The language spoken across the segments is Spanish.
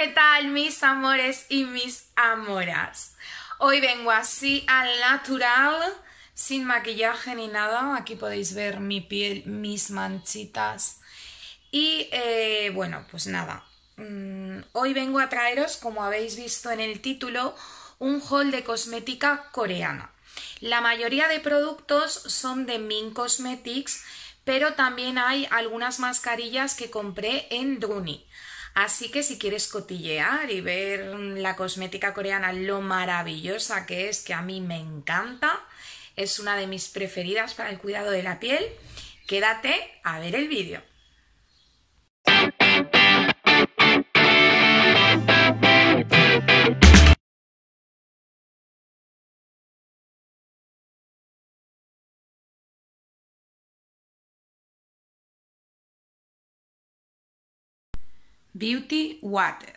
¿qué tal mis amores y mis amoras? Hoy vengo así al natural, sin maquillaje ni nada. Aquí podéis ver mi piel, mis manchitas. Y eh, bueno, pues nada. Mm, hoy vengo a traeros, como habéis visto en el título, un haul de cosmética coreana. La mayoría de productos son de Min Cosmetics, pero también hay algunas mascarillas que compré en Druni. Así que si quieres cotillear y ver la cosmética coreana, lo maravillosa que es, que a mí me encanta, es una de mis preferidas para el cuidado de la piel, quédate a ver el vídeo. Beauty Water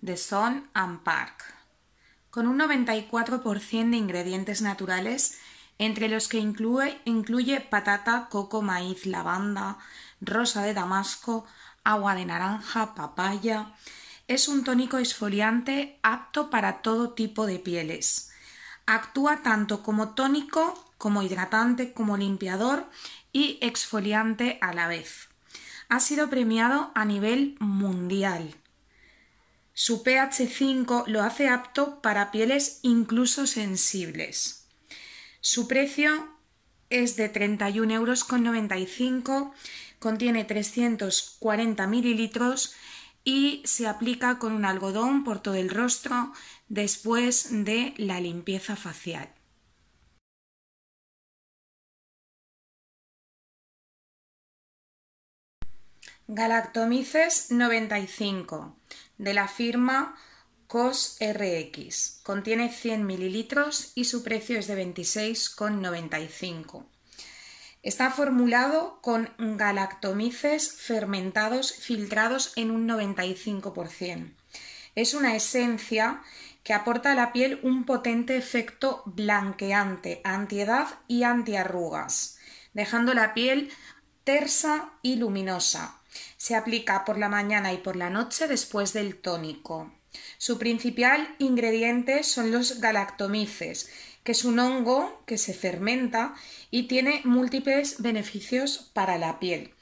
de Son Park, con un 94% de ingredientes naturales, entre los que incluye, incluye patata, coco, maíz, lavanda, rosa de damasco, agua de naranja, papaya. Es un tónico exfoliante apto para todo tipo de pieles. Actúa tanto como tónico, como hidratante, como limpiador y exfoliante a la vez ha sido premiado a nivel mundial. Su pH 5 lo hace apto para pieles incluso sensibles. Su precio es de 31,95 euros, contiene 340 mililitros y se aplica con un algodón por todo el rostro después de la limpieza facial. Galactomices 95 de la firma COSRX, Contiene 100 mililitros y su precio es de 26,95. Está formulado con galactomices fermentados filtrados en un 95%. Es una esencia que aporta a la piel un potente efecto blanqueante, antiedad y antiarrugas, dejando la piel tersa y luminosa se aplica por la mañana y por la noche después del tónico. Su principal ingrediente son los galactomices, que es un hongo que se fermenta y tiene múltiples beneficios para la piel.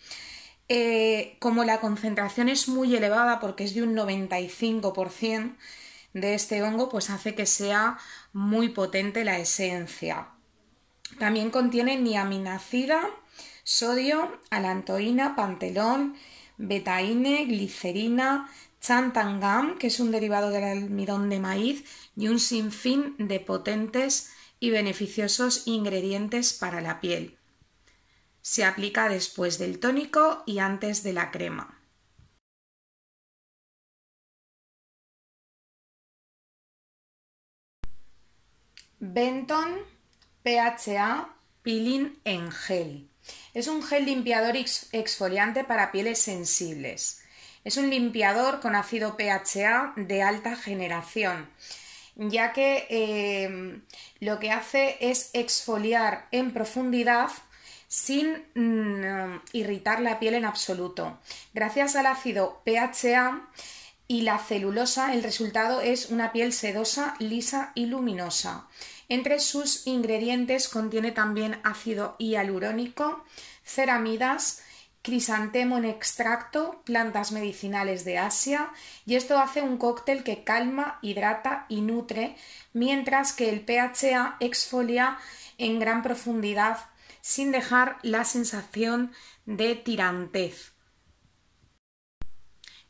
Eh, como la concentración es muy elevada, porque es de un 95% de este hongo, pues hace que sea muy potente la esencia. También contiene niaminacida, sodio, alantoína, pantelón, betaine, glicerina, chantangam, que es un derivado del almidón de maíz, y un sinfín de potentes y beneficiosos ingredientes para la piel. Se aplica después del tónico y antes de la crema. Benton PHA Peeling en gel. Es un gel limpiador exfoliante para pieles sensibles. Es un limpiador con ácido PHA de alta generación, ya que eh, lo que hace es exfoliar en profundidad sin mm, irritar la piel en absoluto. Gracias al ácido PHA y la celulosa, el resultado es una piel sedosa, lisa y luminosa. Entre sus ingredientes contiene también ácido hialurónico, ceramidas, crisantemo en extracto, plantas medicinales de Asia, y esto hace un cóctel que calma, hidrata y nutre, mientras que el PHA exfolia en gran profundidad sin dejar la sensación de tirantez.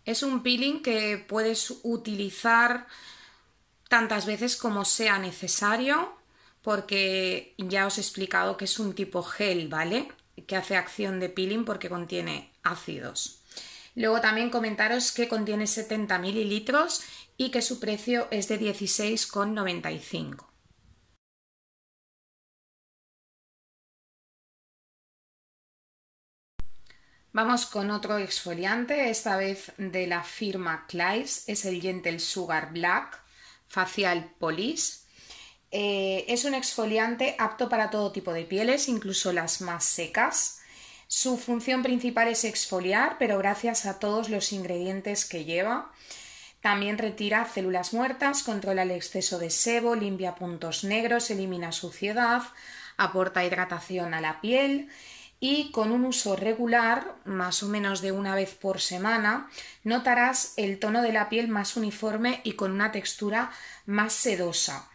Es un peeling que puedes utilizar tantas veces como sea necesario porque ya os he explicado que es un tipo gel, ¿vale? Que hace acción de peeling porque contiene ácidos. Luego también comentaros que contiene 70 mililitros y que su precio es de 16,95. Vamos con otro exfoliante, esta vez de la firma Klairs, es el Gentle Sugar Black facial polis. Eh, es un exfoliante apto para todo tipo de pieles, incluso las más secas. Su función principal es exfoliar, pero gracias a todos los ingredientes que lleva. También retira células muertas, controla el exceso de sebo, limpia puntos negros, elimina suciedad, aporta hidratación a la piel, y con un uso regular, más o menos de una vez por semana, notarás el tono de la piel más uniforme y con una textura más sedosa.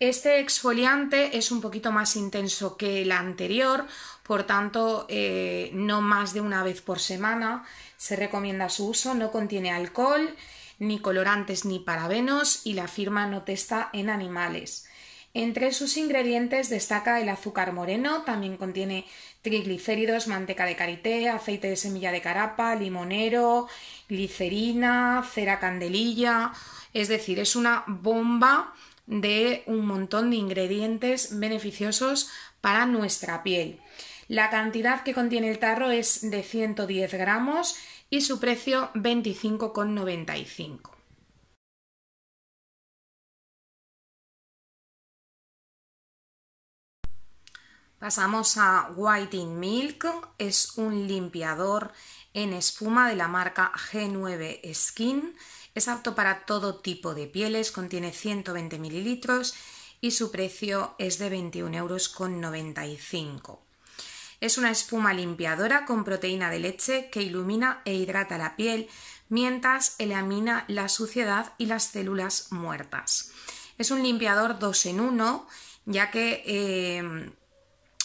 Este exfoliante es un poquito más intenso que el anterior, por tanto, eh, no más de una vez por semana se recomienda su uso, no contiene alcohol, ni colorantes ni parabenos y la firma no testa en animales. Entre sus ingredientes destaca el azúcar moreno, también contiene triglicéridos, manteca de karité, aceite de semilla de carapa, limonero, glicerina, cera candelilla, es decir, es una bomba de un montón de ingredientes beneficiosos para nuestra piel. La cantidad que contiene el tarro es de 110 gramos y su precio 25,95. Pasamos a in Milk, es un limpiador en espuma de la marca G9 Skin. Es apto para todo tipo de pieles, contiene 120 mililitros y su precio es de 21,95 euros. Es una espuma limpiadora con proteína de leche que ilumina e hidrata la piel mientras elimina la suciedad y las células muertas. Es un limpiador 2 en 1 ya que eh,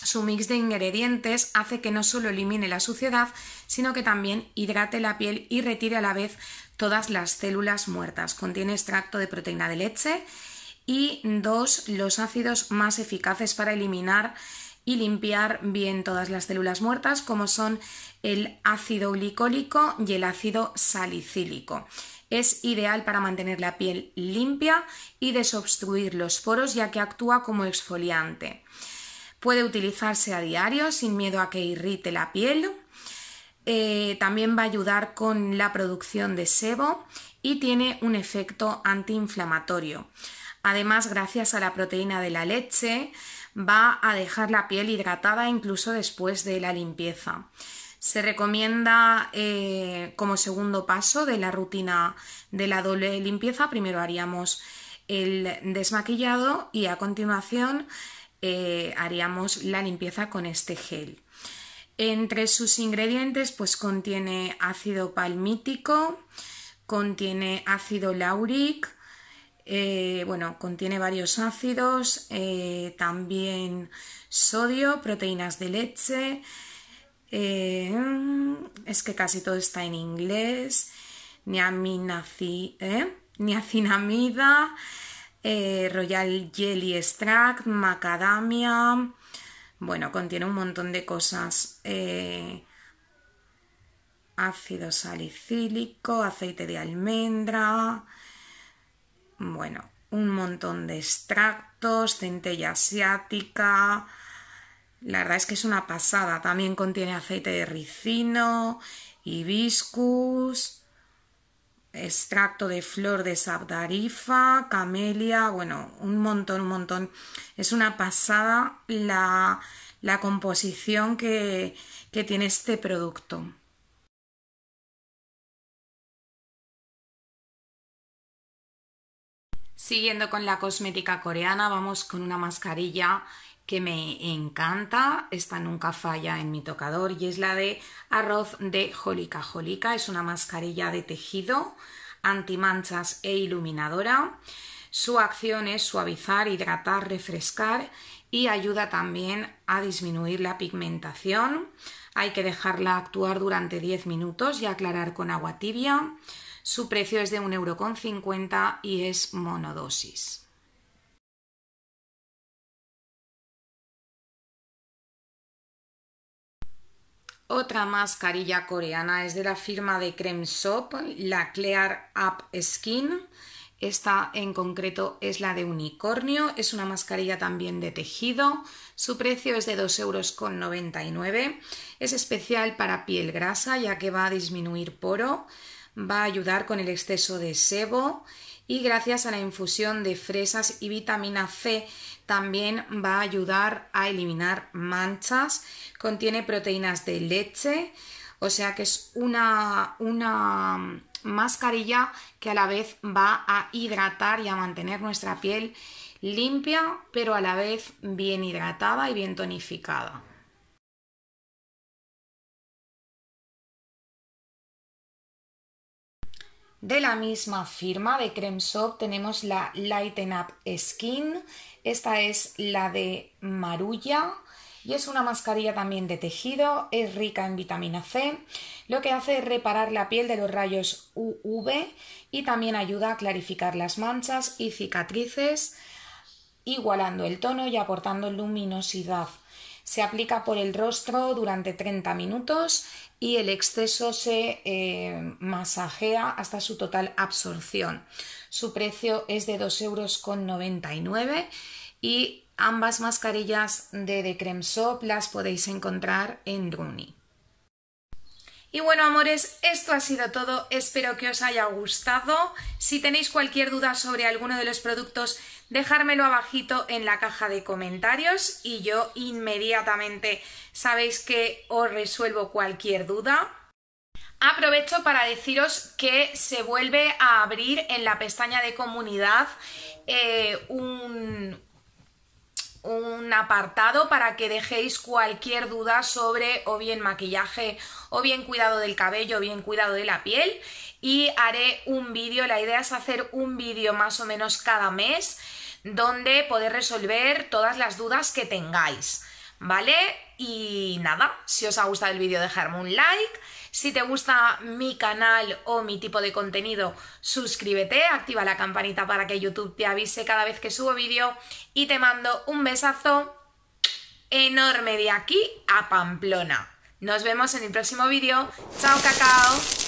su mix de ingredientes hace que no solo elimine la suciedad, sino que también hidrate la piel y retire a la vez todas las células muertas. Contiene extracto de proteína de leche y dos, los ácidos más eficaces para eliminar y limpiar bien todas las células muertas, como son el ácido glicólico y el ácido salicílico. Es ideal para mantener la piel limpia y desobstruir los poros, ya que actúa como exfoliante. Puede utilizarse a diario sin miedo a que irrite la piel. Eh, también va a ayudar con la producción de sebo y tiene un efecto antiinflamatorio. Además, gracias a la proteína de la leche, va a dejar la piel hidratada incluso después de la limpieza. Se recomienda eh, como segundo paso de la rutina de la doble limpieza, primero haríamos el desmaquillado y a continuación eh, haríamos la limpieza con este gel. Entre sus ingredientes pues contiene ácido palmítico, contiene ácido lauric, eh, bueno, contiene varios ácidos, eh, también sodio, proteínas de leche, es que casi todo está en inglés, niacinamida, eh, Royal Jelly Extract, Macadamia. Bueno, contiene un montón de cosas. Eh, ácido salicílico, aceite de almendra. Bueno, un montón de extractos, centella asiática. La verdad es que es una pasada. También contiene aceite de ricino, hibiscus extracto de flor de sabdarifa, camelia, bueno, un montón, un montón. Es una pasada la, la composición que, que tiene este producto. Siguiendo con la cosmética coreana, vamos con una mascarilla que me encanta, esta nunca falla en mi tocador y es la de arroz de Jolica Jolica, es una mascarilla de tejido antimanchas e iluminadora. Su acción es suavizar, hidratar, refrescar y ayuda también a disminuir la pigmentación. Hay que dejarla actuar durante 10 minutos y aclarar con agua tibia. Su precio es de 1,50€ y es monodosis. Otra mascarilla coreana es de la firma de Creme Shop, la Clear Up Skin. Esta en concreto es la de unicornio, es una mascarilla también de tejido. Su precio es de 2,99 euros. Es especial para piel grasa ya que va a disminuir poro va a ayudar con el exceso de sebo y gracias a la infusión de fresas y vitamina C también va a ayudar a eliminar manchas, contiene proteínas de leche, o sea que es una, mascarilla que a la vez va a hidratar y a mantener nuestra piel limpia, pero a la vez bien hidratada y bien tonificada. De la misma firma de Creme Shop tenemos la Lighten Up Skin. Esta es la de Marulla y es una mascarilla también de tejido, es rica en vitamina C, lo que hace es reparar la piel de los rayos UV y también ayuda a clarificar las manchas y cicatrices, igualando el tono y aportando luminosidad se aplica por el rostro durante 30 minutos y el exceso se eh, masajea hasta su total absorción. Su precio es de 2,99 euros y ambas mascarillas de The Creme Shop las podéis encontrar en Druni. Y bueno, amores, esto ha sido todo. Espero que os haya gustado. Si tenéis cualquier duda sobre alguno de los productos, dejármelo abajito en la caja de comentarios y yo inmediatamente sabéis que os resuelvo cualquier duda. Aprovecho para deciros que se vuelve a abrir en la pestaña de comunidad eh, un, un apartado para que dejéis cualquier duda sobre o bien maquillaje o bien cuidado del cabello o bien cuidado de la piel y haré un vídeo, la idea es hacer un vídeo más o menos cada mes donde poder resolver todas las dudas que tengáis. ¿vale? Y nada, si os ha gustado el vídeo dejadme un like, si te gusta mi canal o mi tipo de contenido suscríbete, activa la campanita para que YouTube te avise cada vez que subo vídeo y te mando un besazo enorme de aquí a Pamplona. Nos vemos en el próximo vídeo. ¡Chao, cacao!